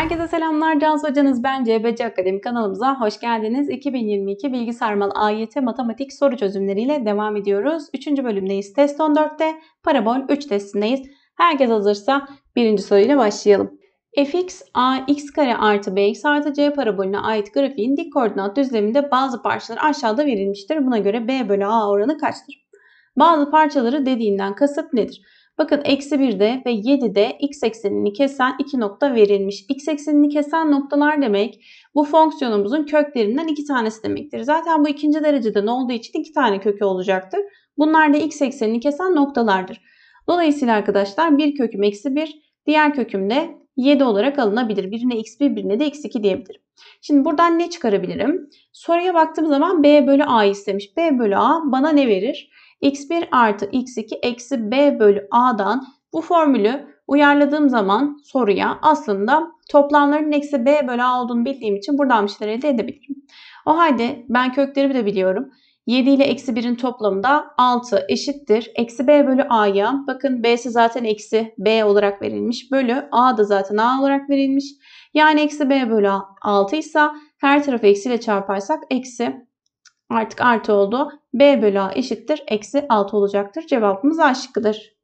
Herkese selamlar. Cansu Hocanız ben CBC Akademi kanalımıza hoş geldiniz. 2022 Bilgi Sarmal AYT Matematik soru Çözümleri ile devam ediyoruz. 3. bölümdeyiz. Test 14'te parabol 3 testindeyiz. Herkes hazırsa birinci soruyla başlayalım. fx a x kare artı bx artı c parabolüne ait grafiğin dik koordinat düzleminde bazı parçalar aşağıda verilmiştir. Buna göre b bölü a oranı kaçtır? Bazı parçaları dediğinden kasıt nedir? Bakın eksi 1'de ve 7'de x eksenini kesen iki nokta verilmiş. x eksenini kesen noktalar demek bu fonksiyonumuzun köklerinden iki tanesi demektir. Zaten bu ikinci dereceden olduğu için iki tane kökü olacaktır. Bunlar da x eksenini kesen noktalardır. Dolayısıyla arkadaşlar bir köküm eksi 1, diğer köküm de 7 olarak alınabilir. Birine x1 birine de x2 diyebilirim. Şimdi buradan ne çıkarabilirim? Soruya baktığım zaman b bölü a istemiş. b bölü a bana ne verir? x1 artı x2 eksi b bölü a'dan bu formülü uyarladığım zaman soruya aslında toplamların eksi b bölü a olduğunu bildiğim için buradan bir şeyler elde edebilirim. O halde ben kökleri de biliyorum. 7 ile eksi 1'in toplamı da 6 eşittir. Eksi b bölü a'ya bakın b'si zaten eksi b olarak verilmiş bölü a da zaten a olarak verilmiş. Yani eksi b bölü 6 ise her tarafı eksiyle çarparsak eksi artık artı oldu. B bölü A eşittir. Eksi 6 olacaktır. Cevabımız A şıkkıdır.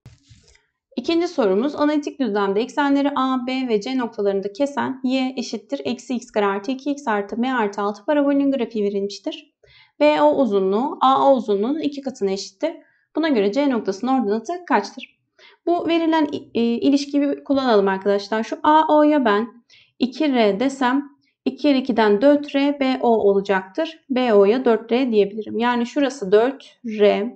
İkinci sorumuz analitik düzlemde eksenleri A, B ve C noktalarında kesen y eşittir eksi x kare artı 2x artı m artı 6 parabolün grafiği verilmiştir. BO uzunluğu AO uzunluğunun iki katına eşittir. Buna göre C noktasının ordinatı kaçtır? Bu verilen e, ilişkiyi kullanalım arkadaşlar. Şu AO'ya ben 2R desem 2 yer 2'den 4R BO olacaktır. BO'ya 4R diyebilirim. Yani şurası 4R.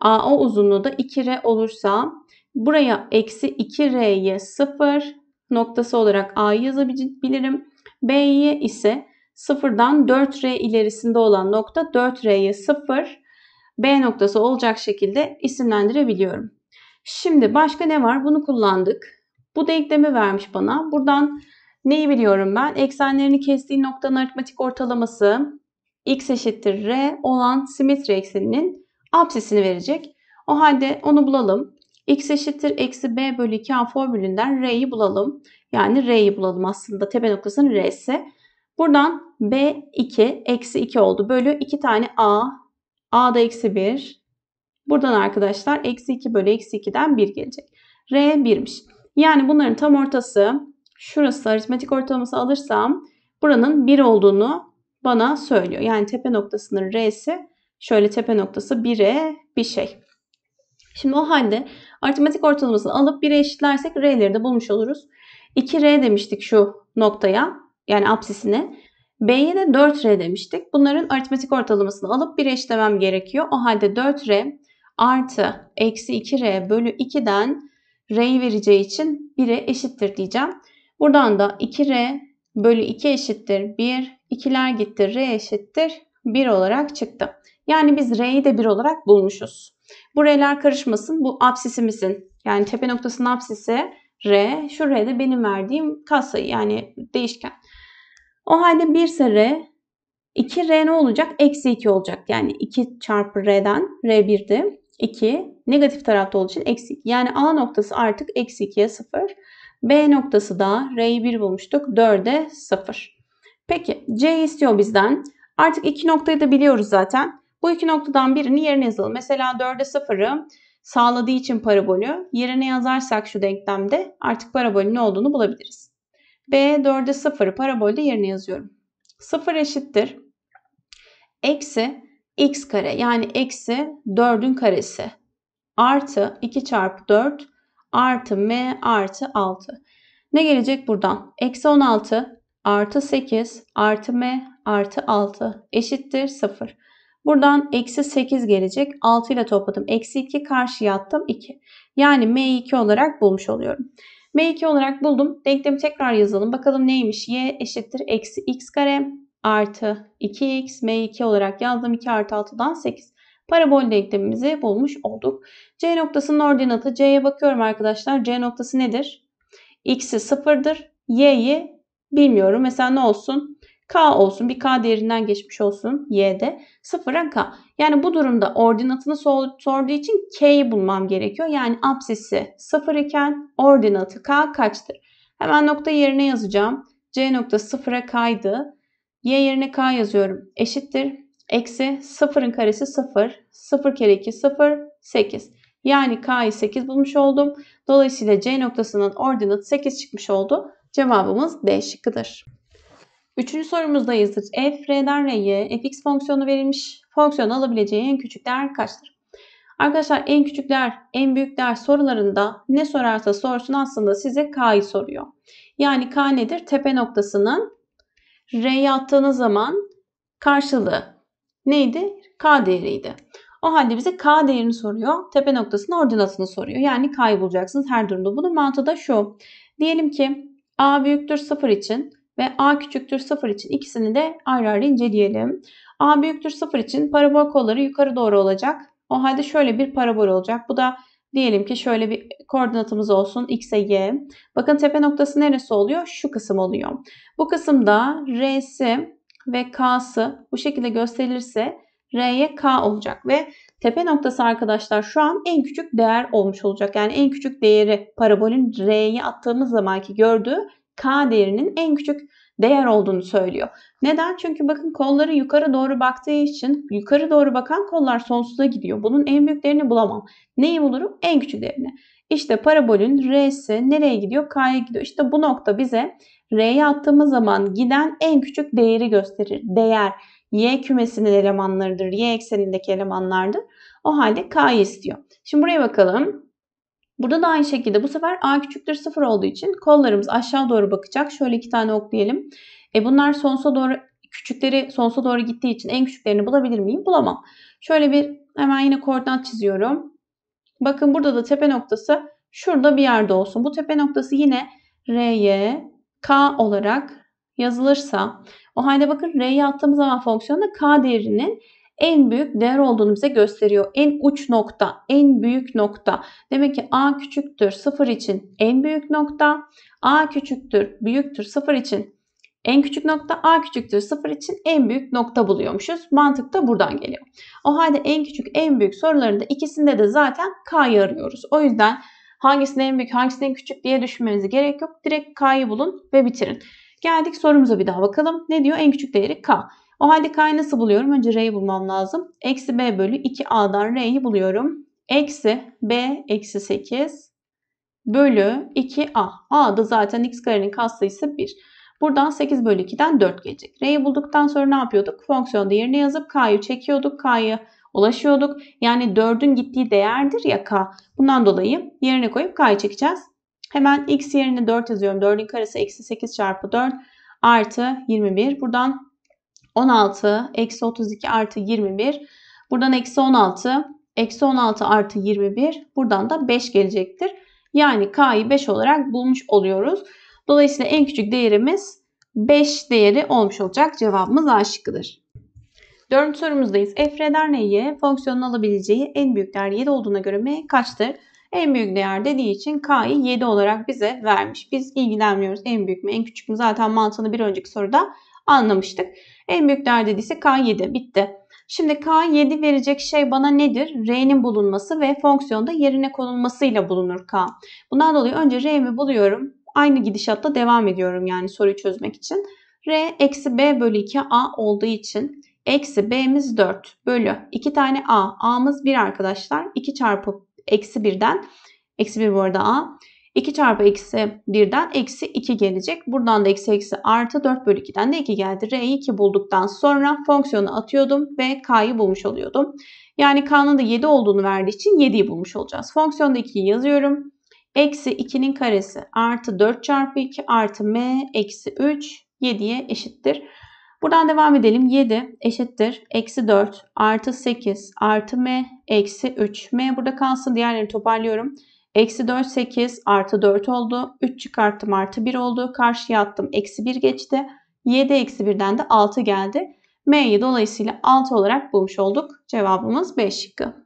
AO uzunluğu da 2R olursa buraya eksi 2R'ye 0 noktası olarak A'yı yazabilirim. B'ye ise 0'dan 4R ilerisinde olan nokta 4R'ye 0 B noktası olacak şekilde isimlendirebiliyorum. Şimdi başka ne var? Bunu kullandık. Bu denklemi vermiş bana. Buradan Neyi biliyorum ben? Eksenlerini kestiği noktanın aritmetik ortalaması x eşittir r olan simetri ekseninin apsisini verecek. O halde onu bulalım. x eşittir eksi b bölü 2a formülünden r'yi bulalım. Yani r'yi bulalım aslında tepe noktasının r'si. Buradan b2 eksi 2 oldu. Bölü 2 tane a. a da eksi 1. Buradan arkadaşlar eksi 2 bölü eksi 2'den 1 gelecek. r 1'miş. Yani bunların tam ortası şurası aritmetik ortalaması alırsam buranın 1 olduğunu bana söylüyor. Yani tepe noktasının R'si şöyle tepe noktası 1'e bir şey. Şimdi o halde aritmetik ortalamasını alıp 1'e eşitlersek R'leri de bulmuş oluruz. 2R demiştik şu noktaya yani apsisine. B'ye de 4R demiştik. Bunların aritmetik ortalamasını alıp 1'e eşitlemem gerekiyor. O halde 4R artı eksi 2R bölü 2'den R'yi vereceği için 1'e eşittir diyeceğim. Buradan da 2R bölü 2 eşittir 1. 2'ler gitti. R eşittir 1 olarak çıktı. Yani biz R'yi de 1 olarak bulmuşuz. Bu R'ler karışmasın. Bu absisimizin yani tepe noktasının absisi R. Şu R benim verdiğim kasa, yani değişken. O halde 1 ise R 2R ne olacak? Eksi 2 olacak. Yani 2 çarpı R'den R 1'di. 2 negatif tarafta olduğu için eksi 2. Yani A noktası artık eksi 2'ye 0. B noktası da R'yi 1 bulmuştuk. 4'e 0. Peki C istiyor bizden. Artık iki noktayı da biliyoruz zaten. Bu iki noktadan birini yerine yazalım. Mesela 4'e 0'ı sağladığı için parabolü yerine yazarsak şu denklemde artık parabolün ne olduğunu bulabiliriz. B 4'e 0'ı parabolde yerine yazıyorum. 0 eşittir. Eksi x kare yani eksi 4'ün karesi artı 2 çarpı 4 artı m artı 6. Ne gelecek buradan? Eksi 16 artı 8 artı m artı 6 eşittir 0. Buradan eksi 8 gelecek. 6 ile topladım. Eksi 2 karşıya attım 2. Yani m2 olarak bulmuş oluyorum. m2 olarak buldum. Denklemi tekrar yazalım. Bakalım neymiş? y eşittir eksi x kare artı 2x m2 olarak yazdım. 2 artı 6'dan 8. Parabol denklemimizi bulmuş olduk. C noktasının ordinatı C'ye bakıyorum arkadaşlar. C noktası nedir? X'i sıfırdır. Y'yi bilmiyorum. Mesela ne olsun? K olsun. Bir K değerinden geçmiş olsun. Y'de. Sıfıra K. Yani bu durumda ordinatını sorduğu için K'yi bulmam gerekiyor. Yani absisi sıfır iken ordinatı K kaçtır? Hemen nokta yerine yazacağım. C nokta sıfıra K'ydı. Y yerine K yazıyorum. Eşittir. Eksi sıfırın karesi sıfır. Sıfır kere iki sıfır. Sekiz. Yani K'yı 8 bulmuş oldum. Dolayısıyla C noktasının ordinatı 8 çıkmış oldu. Cevabımız D şıkkıdır. Üçüncü sorumuzdayız. F, R'den R'ye fx fonksiyonu verilmiş. Fonksiyon alabileceği en küçük değer kaçtır? Arkadaşlar en küçük değer, en büyük değer sorularında ne sorarsa sorsun aslında size K'yı soruyor. Yani K nedir? Tepe noktasının R'ye attığınız zaman karşılığı neydi? K değeriydi. O halde bize k değerini soruyor. Tepe noktasının ordinatını soruyor. Yani k'yı bulacaksınız her durumda. Bunun mantığı da şu. Diyelim ki a büyüktür 0 için ve a küçüktür 0 için ikisini de ayrı ayrı inceleyelim. a büyüktür 0 için parabol kolları yukarı doğru olacak. O halde şöyle bir parabol olacak. Bu da Diyelim ki şöyle bir koordinatımız olsun x'e y. Bakın tepe noktası neresi oluyor? Şu kısım oluyor. Bu kısımda r'si ve k'sı bu şekilde gösterilirse R'ye K olacak ve tepe noktası arkadaşlar şu an en küçük değer olmuş olacak. Yani en küçük değeri parabolün R'ye attığımız zamanki gördüğü K değerinin en küçük değer olduğunu söylüyor. Neden? Çünkü bakın kolları yukarı doğru baktığı için yukarı doğru bakan kollar sonsuza gidiyor. Bunun en büyük değerini bulamam. Neyi bulurum? En küçük değerini. İşte parabolün R'si nereye gidiyor? K'ya gidiyor. İşte bu nokta bize R'ye attığımız zaman giden en küçük değeri gösterir. Değer. Y kümesinin elemanlarıdır. Y eksenindeki elemanlardır. O halde K'yı istiyor. Şimdi buraya bakalım. Burada da aynı şekilde bu sefer A küçüktür 0 olduğu için kollarımız aşağı doğru bakacak. Şöyle iki tane ok diyelim. E bunlar sonsuza doğru küçükleri sonsuza doğru gittiği için en küçüklerini bulabilir miyim? Bulamam. Şöyle bir hemen yine koordinat çiziyorum. Bakın burada da tepe noktası şurada bir yerde olsun. Bu tepe noktası yine R'ye K olarak yazılırsa o halde bakın R'ye attığımız zaman fonksiyonda K değerinin en büyük değer olduğunu bize gösteriyor. En uç nokta, en büyük nokta. Demek ki A küçüktür 0 için en büyük nokta. A küçüktür, büyüktür 0 için en küçük nokta A küçüktür 0 için en büyük nokta buluyormuşuz. Mantık da buradan geliyor. O halde en küçük en büyük sorularında ikisinde de zaten K'yı arıyoruz. O yüzden hangisinin en büyük hangisinin en küçük diye düşünmenize gerek yok. Direkt K'yı bulun ve bitirin. Geldik sorumuza bir daha bakalım. Ne diyor? En küçük değeri k. O halde k'yı nasıl buluyorum? Önce r'yi bulmam lazım. Eksi b bölü 2a'dan r'yi buluyorum. Eksi b eksi 8 bölü 2a. a da zaten x karenin katsayısı 1. Buradan 8 bölü 2'den 4 gelecek. R'yi bulduktan sonra ne yapıyorduk? Fonksiyon değerini yazıp k'yı çekiyorduk. K'yı ulaşıyorduk. Yani 4'ün gittiği değerdir ya k. Bundan dolayı yerine koyup k'yı çekeceğiz. Hemen x yerine 4 yazıyorum. 4'ün karesi eksi 8 çarpı 4 artı 21. Buradan 16 eksi 32 artı 21. Buradan eksi 16 eksi 16 artı 21. Buradan da 5 gelecektir. Yani k'yı 5 olarak bulmuş oluyoruz. Dolayısıyla en küçük değerimiz 5 değeri olmuş olacak. Cevabımız A şıkkıdır. Dördüncü sorumuzdayız. F reder neye fonksiyonun alabileceği en büyük değer 7 olduğuna göre m kaçtır? En büyük değer dediği için K'yı 7 olarak bize vermiş. Biz ilgilenmiyoruz en büyük mü en küçük mü zaten mantığını bir önceki soruda anlamıştık. En büyük değer dediyse K7 bitti. Şimdi K7 verecek şey bana nedir? R'nin bulunması ve fonksiyonda yerine konulmasıyla bulunur K. Bundan dolayı önce R'mi buluyorum. Aynı gidişatta devam ediyorum yani soruyu çözmek için. R eksi B bölü 2 A olduğu için eksi B'miz 4 bölü 2 tane A. A'mız 1 arkadaşlar. 2 çarpı eksi birden eksi bir bu arada a. 2 çarpı eksi birden eksi 2 gelecek. Buradan da eksi eksi artı 4 bölü 2'den de 2 geldi. R'yi 2 bulduktan sonra fonksiyonu atıyordum ve K'yı bulmuş oluyordum. Yani K'nın da 7 olduğunu verdiği için 7'yi bulmuş olacağız. Fonksiyonda 2'yi yazıyorum. Eksi 2'nin karesi artı 4 çarpı 2 artı M eksi 3 7'ye eşittir. Buradan devam edelim. 7 eşittir. Eksi 4 artı 8 artı m eksi 3. m burada kalsın. Diğerlerini toparlıyorum. Eksi 4 8 artı 4 oldu. 3 çıkarttım artı 1 oldu. Karşıya attım. Eksi 1 geçti. 7 eksi 1'den de 6 geldi. M'yi dolayısıyla 6 olarak bulmuş olduk. Cevabımız 5. şıkkı.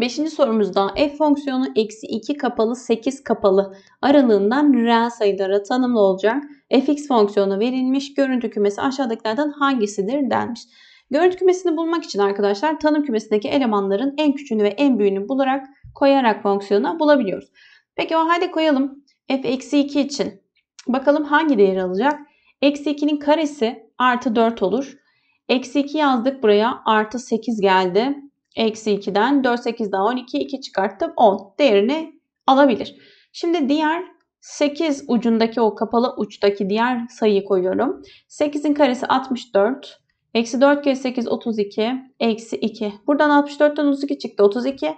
Beşinci sorumuzda f fonksiyonu eksi 2 kapalı 8 kapalı aralığından reel sayılara tanımlı olacak. fx fonksiyonu verilmiş. Görüntü kümesi aşağıdakilerden hangisidir denmiş. Görüntü kümesini bulmak için arkadaşlar tanım kümesindeki elemanların en küçüğünü ve en büyüğünü bularak koyarak fonksiyona bulabiliyoruz. Peki o halde koyalım f eksi 2 için. Bakalım hangi değer alacak? Eksi 2'nin karesi artı 4 olur. Eksi 2 yazdık buraya artı 8 geldi. Eksi 2'den 4, 8 daha 12, 2 çıkarttım 10 değerini alabilir. Şimdi diğer 8 ucundaki o kapalı uçtaki diğer sayıyı koyuyorum. 8'in karesi 64. Eksi 4 kere 8 32. Eksi 2. Buradan 64'ten 32 çıktı. 32.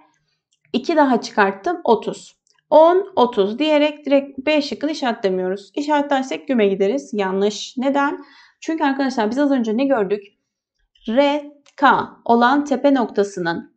2 daha çıkarttım. 30. 10, 30 diyerek direkt B şıkkını işaretlemiyoruz. İşaretlersek güme gideriz. Yanlış. Neden? Çünkü arkadaşlar biz az önce ne gördük? R K olan tepe noktasının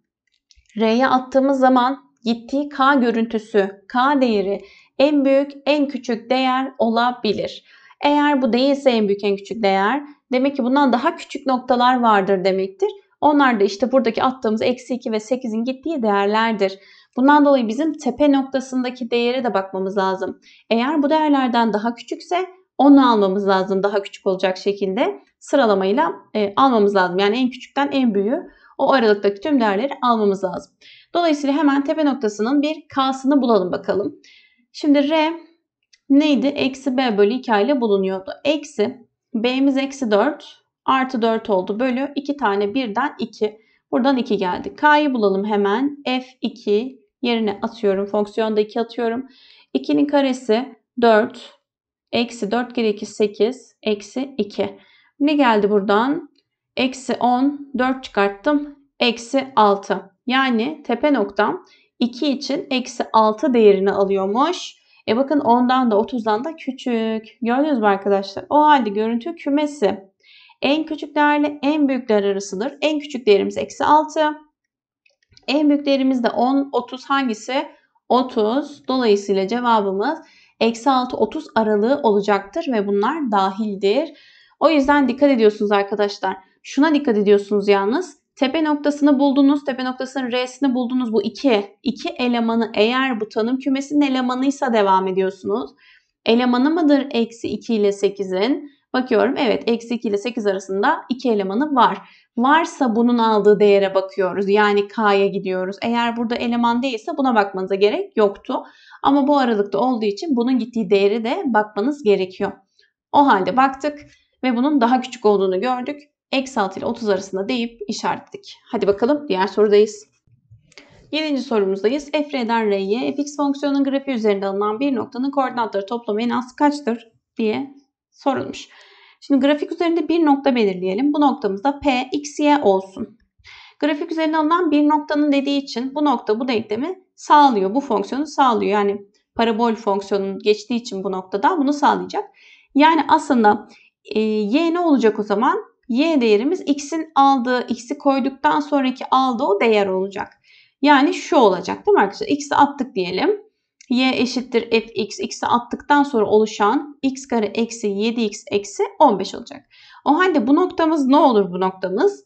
R'ye attığımız zaman gittiği K görüntüsü, K değeri en büyük, en küçük değer olabilir. Eğer bu değilse en büyük, en küçük değer demek ki bundan daha küçük noktalar vardır demektir. Onlar da işte buradaki attığımız eksi 2 ve 8'in gittiği değerlerdir. Bundan dolayı bizim tepe noktasındaki değere de bakmamız lazım. Eğer bu değerlerden daha küçükse onu almamız lazım daha küçük olacak şekilde sıralamayla e, almamız lazım. Yani en küçükten en büyüğü o aralıktaki tüm değerleri almamız lazım. Dolayısıyla hemen tepe noktasının bir k'sını bulalım bakalım. Şimdi r neydi? Eksi b bölü 2 ile bulunuyordu. Eksi b'miz eksi 4 artı 4 oldu bölü 2 tane birden 2. Buradan 2 geldi. K'yı bulalım hemen. F2 yerine atıyorum. Fonksiyonda 2 atıyorum. 2'nin karesi 4. Eksi 4 kere 2 8. Eksi 2. Ne geldi buradan? Eksi 10, 4 çıkarttım. Eksi 6. Yani tepe noktam 2 için eksi 6 değerini alıyormuş. E bakın 10'dan da 30'dan da küçük. Gördünüz mü arkadaşlar? O halde görüntü kümesi. En küçük değerle en büyük değer arasıdır. En küçük değerimiz eksi 6. En büyük değerimiz de 10, 30 hangisi? 30. Dolayısıyla cevabımız eksi 6, 30 aralığı olacaktır ve bunlar dahildir. O yüzden dikkat ediyorsunuz arkadaşlar. Şuna dikkat ediyorsunuz yalnız. Tepe noktasını buldunuz, tepe noktasının R'sini buldunuz. Bu iki, iki elemanı eğer bu tanım kümesinin elemanıysa devam ediyorsunuz. Elemanı mıdır eksi 2 ile 8'in? Bakıyorum evet eksi 2 ile 8 arasında iki elemanı var. Varsa bunun aldığı değere bakıyoruz. Yani K'ya gidiyoruz. Eğer burada eleman değilse buna bakmanıza gerek yoktu. Ama bu aralıkta olduğu için bunun gittiği değeri de bakmanız gerekiyor. O halde baktık ve bunun daha küçük olduğunu gördük. Eksi 6 ile 30 arasında deyip işaretledik. Hadi bakalım diğer sorudayız. 7. sorumuzdayız. f r'den r'ye fx fonksiyonun grafiği üzerinde alınan bir noktanın koordinatları toplamı en az kaçtır diye sorulmuş. Şimdi grafik üzerinde bir nokta belirleyelim. Bu noktamızda p x y olsun. Grafik üzerinde alınan bir noktanın dediği için bu nokta bu denklemi sağlıyor. Bu fonksiyonu sağlıyor. Yani parabol fonksiyonun geçtiği için bu noktada bunu sağlayacak. Yani aslında ee, y ne olacak o zaman? Y değerimiz x'in aldığı, x'i koyduktan sonraki aldığı o değer olacak. Yani şu olacak değil mi arkadaşlar? X'i attık diyelim. Y eşittir fx. X'i attıktan sonra oluşan x kare eksi 7x eksi 15 olacak. O halde bu noktamız ne olur bu noktamız?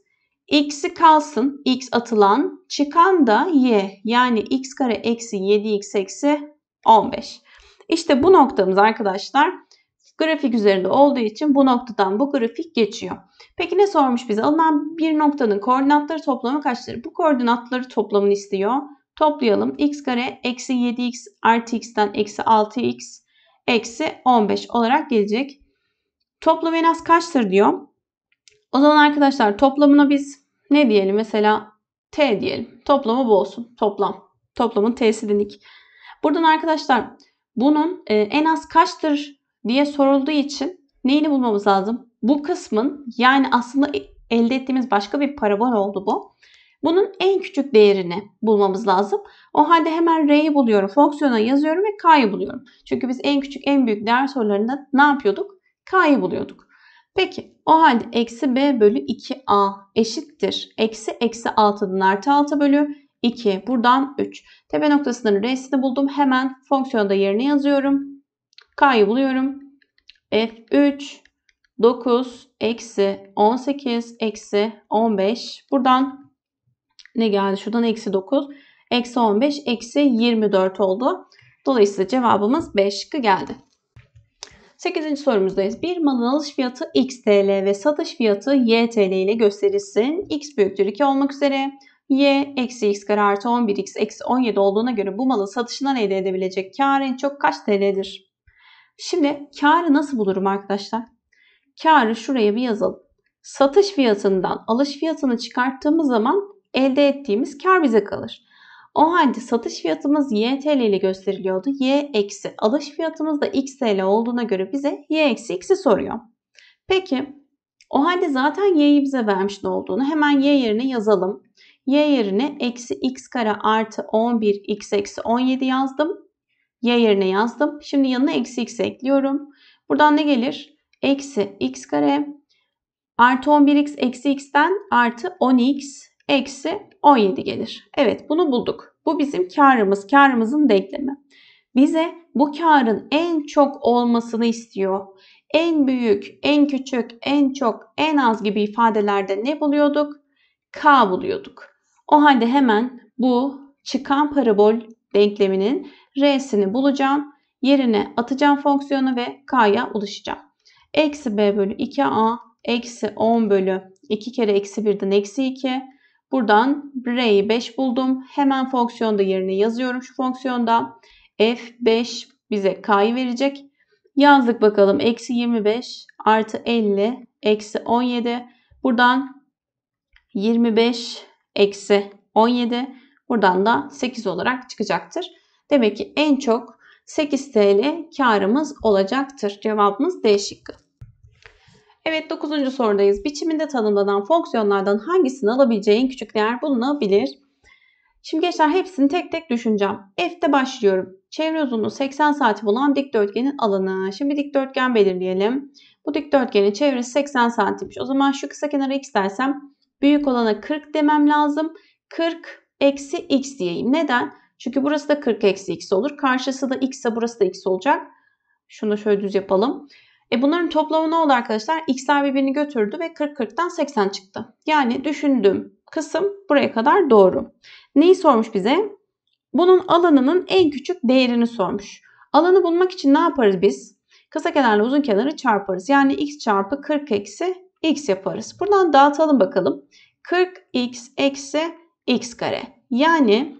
X'i kalsın. X atılan. Çıkan da y. Yani x kare eksi 7x eksi 15. İşte bu noktamız arkadaşlar Grafik üzerinde olduğu için bu noktadan bu grafik geçiyor. Peki ne sormuş bize? Alınan bir noktanın koordinatları toplamı kaçtır? Bu koordinatları toplamını istiyor. Toplayalım. x kare eksi 7x artı x'ten eksi 6x eksi 15 olarak gelecek. Toplam en az kaçtır diyor. O zaman arkadaşlar toplamına biz ne diyelim? Mesela t diyelim. Toplamı bu olsun. Toplam. Toplamın t'si dedik. Buradan arkadaşlar bunun e, en az kaçtır diye sorulduğu için neyini bulmamız lazım? Bu kısmın yani aslında e, elde ettiğimiz başka bir parabol oldu bu. Bunun en küçük değerini bulmamız lazım. O halde hemen r'yi buluyorum, fonksiyona yazıyorum ve k'yı buluyorum. Çünkü biz en küçük en büyük değer sorularında ne yapıyorduk? k'yı buluyorduk. Peki o halde eksi b bölü 2a eşittir. Eksi eksi 6'dan artı 6 bölü 2 buradan 3. Tepe noktasının r'sini buldum. Hemen fonksiyonda yerine yazıyorum. K'yı buluyorum. F3 9 eksi 18 eksi 15. Buradan ne geldi? Şuradan eksi 9. Eksi 15 eksi 24 oldu. Dolayısıyla cevabımız 5 şıkkı geldi. 8. sorumuzdayız. Bir malın alış fiyatı x TL ve satış fiyatı y TL ile gösterilsin. x büyüktür 2 olmak üzere y eksi x kare artı 11x eksi 17 olduğuna göre bu malın satışından elde edebilecek kar en çok kaç TL'dir? Şimdi karı nasıl bulurum arkadaşlar? Karı şuraya bir yazalım. Satış fiyatından alış fiyatını çıkarttığımız zaman elde ettiğimiz kar bize kalır. O halde satış fiyatımız YTL ile gösteriliyordu. Y eksi alış fiyatımız da X olduğuna göre bize Y eksi X'i soruyor. Peki o halde zaten Y'yi bize vermiş ne olduğunu hemen Y yerine yazalım. Y yerine eksi X kare artı 11 X eksi 17 yazdım y yerine yazdım. Şimdi yanına eksi x ekliyorum. Buradan ne gelir? Eksi x kare artı 11x eksi x'ten artı 10x eksi 17 gelir. Evet bunu bulduk. Bu bizim karımız. Karımızın denklemi. Bize bu karın en çok olmasını istiyor. En büyük, en küçük, en çok, en az gibi ifadelerde ne buluyorduk? K buluyorduk. O halde hemen bu çıkan parabol denkleminin R'sini bulacağım. Yerine atacağım fonksiyonu ve K'ya ulaşacağım. Eksi B bölü 2A eksi 10 bölü 2 kere eksi 1'den eksi 2. Buradan R'yi 5 buldum. Hemen fonksiyonda yerine yazıyorum şu fonksiyonda. F5 bize K'yı verecek. Yazdık bakalım. Eksi 25 artı 50 eksi 17. Buradan 25 eksi 17. Buradan da 8 olarak çıkacaktır. Demek ki en çok 8 TL karımız olacaktır. Cevabımız D şıkkı. Evet 9. sorudayız. Biçiminde tanımlanan fonksiyonlardan hangisini alabileceğin küçük değer bulunabilir? Şimdi gençler hepsini tek tek düşüneceğim. F'te başlıyorum. Çevre uzunluğu 80 santim olan dikdörtgenin alanı. Şimdi dikdörtgen belirleyelim. Bu dikdörtgenin çevresi 80 santimmiş. O zaman şu kısa kenara x dersem büyük olana 40 demem lazım. 40 eksi x diyeyim. Neden? Çünkü burası da 40 eksi x olur. Karşısı da x ise burası da x olacak. Şunu da şöyle düz yapalım. E bunların toplamı ne oldu arkadaşlar? x'ler birbirini götürdü ve 40 40'tan 80 çıktı. Yani düşündüğüm kısım buraya kadar doğru. Neyi sormuş bize? Bunun alanının en küçük değerini sormuş. Alanı bulmak için ne yaparız biz? Kısa kenarla uzun kenarı çarparız. Yani x çarpı 40 eksi x yaparız. Buradan dağıtalım bakalım. 40x eksi x kare. Yani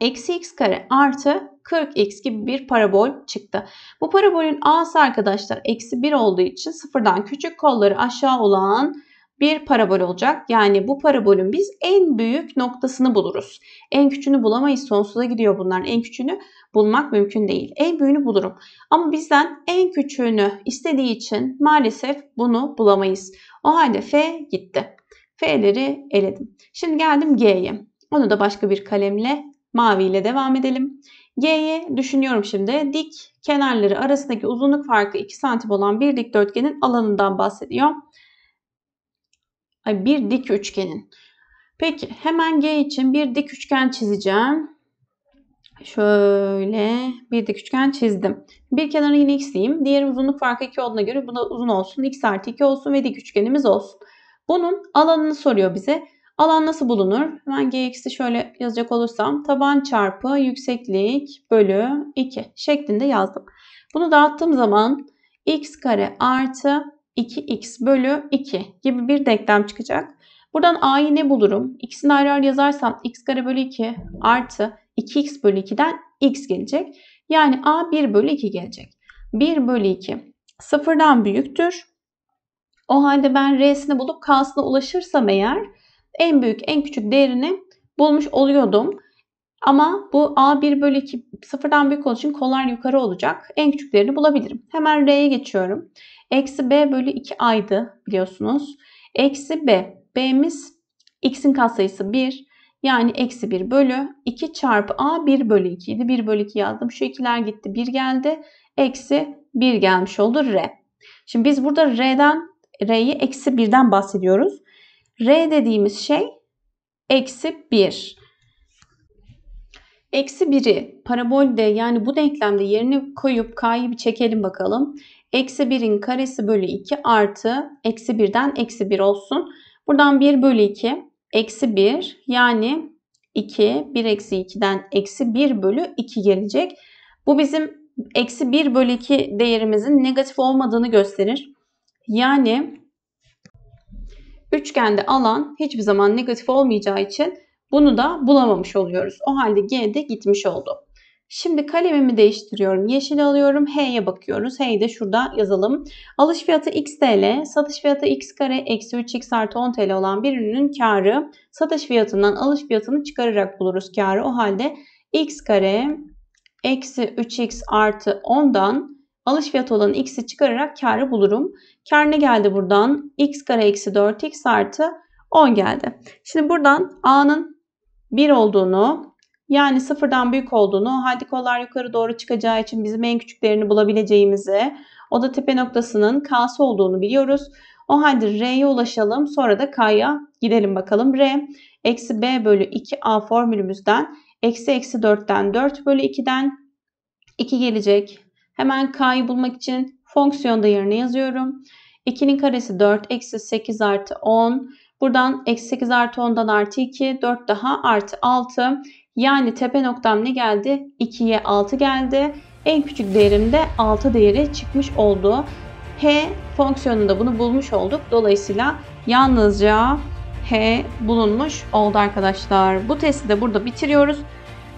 eksi x kare artı 40x gibi bir parabol çıktı. Bu parabolün a'sı arkadaşlar eksi 1 olduğu için sıfırdan küçük kolları aşağı olan bir parabol olacak. Yani bu parabolün biz en büyük noktasını buluruz. En küçüğünü bulamayız. Sonsuza gidiyor bunların. En küçüğünü bulmak mümkün değil. En büyüğünü bulurum. Ama bizden en küçüğünü istediği için maalesef bunu bulamayız. O halde f gitti. F'leri eledim. Şimdi geldim G'ye. Onu da başka bir kalemle Mavi ile devam edelim. G'ye düşünüyorum şimdi. Dik kenarları arasındaki uzunluk farkı 2 santim olan bir dikdörtgenin alanından bahsediyor. Ay, bir dik üçgenin. Peki hemen G için bir dik üçgen çizeceğim. Şöyle bir dik üçgen çizdim. Bir kenarı yine x'liyim. Diğer uzunluk farkı 2 olduğuna göre bu da uzun olsun. x artı 2 olsun ve dik üçgenimiz olsun. Bunun alanını soruyor bize. Alan nasıl bulunur? Hemen gx'i şöyle yazacak olursam taban çarpı yükseklik bölü 2 şeklinde yazdım. Bunu dağıttığım zaman x kare artı 2x bölü 2 gibi bir denklem çıkacak. Buradan a'yı ne bulurum? X'in ayrı ayrı yazarsam x kare bölü 2 artı 2x bölü 2'den x gelecek. Yani a 1 bölü 2 gelecek. 1 bölü 2 sıfırdan büyüktür. O halde ben r'sini bulup k'sına ulaşırsam eğer en büyük en küçük değerini bulmuş oluyordum. Ama bu A1 bölü 2 sıfırdan büyük olduğu için kollar yukarı olacak. En küçük değerini bulabilirim. Hemen R'ye geçiyorum. Eksi B bölü 2A'ydı biliyorsunuz. Eksi B. B'miz X'in katsayısı 1. Yani eksi 1 bölü 2 çarpı A 1 bölü 2 idi. 1 bölü 2 yazdım. Şu ikiler gitti. 1 geldi. Eksi 1 gelmiş oldu R. Şimdi biz burada R'den R'yi eksi 1'den bahsediyoruz. R dediğimiz şey eksi 1. Eksi 1'i parabolde yani bu denklemde yerine koyup k'yı bir çekelim bakalım. Eksi 1'in karesi bölü 2 artı eksi 1'den eksi 1 olsun. Buradan 1 bölü 2 eksi 1 yani 2 1 eksi 2'den eksi 1 bölü 2 gelecek. Bu bizim eksi 1 bölü 2 değerimizin negatif olmadığını gösterir. Yani Üçgende alan hiçbir zaman negatif olmayacağı için bunu da bulamamış oluyoruz. O halde G de gitmiş oldu. Şimdi kalemimi değiştiriyorum. Yeşil alıyorum. H'ye bakıyoruz. H'yi de şurada yazalım. Alış fiyatı x TL, satış fiyatı x kare eksi 3x artı 10 TL olan bir ürünün karı satış fiyatından alış fiyatını çıkararak buluruz karı. O halde x kare eksi 3x artı 10'dan Alış fiyatı olan x'i çıkararak karı bulurum. Kar ne geldi buradan? x kare eksi 4 x artı 10 geldi. Şimdi buradan a'nın 1 olduğunu yani sıfırdan büyük olduğunu, halde kollar yukarı doğru çıkacağı için bizim en küçüklerini bulabileceğimizi, o da tepe noktasının K'sı olduğunu biliyoruz. O halde R'ye ulaşalım sonra da K'ya gidelim bakalım. R eksi B bölü 2A formülümüzden eksi eksi 4'ten 4 bölü 2'den 2 gelecek. Hemen k'yı bulmak için fonksiyonda yerine yazıyorum. 2'nin karesi 4 eksi 8 artı 10. Buradan eksi 8 artı 10'dan artı 2 4 daha artı 6. Yani tepe noktam ne geldi? 2'ye 6 geldi. En küçük değerimde 6 değeri çıkmış oldu. H fonksiyonunda bunu bulmuş olduk. Dolayısıyla yalnızca H bulunmuş oldu arkadaşlar. Bu testi de burada bitiriyoruz.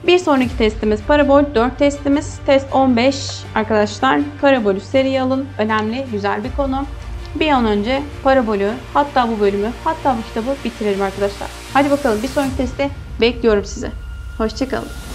Bir sonraki testimiz parabol 4 testimiz. Test 15 arkadaşlar parabolü seri alın. Önemli güzel bir konu. Bir an önce parabolü hatta bu bölümü hatta bu kitabı bitirelim arkadaşlar. Hadi bakalım bir sonraki testte bekliyorum sizi. Hoşçakalın.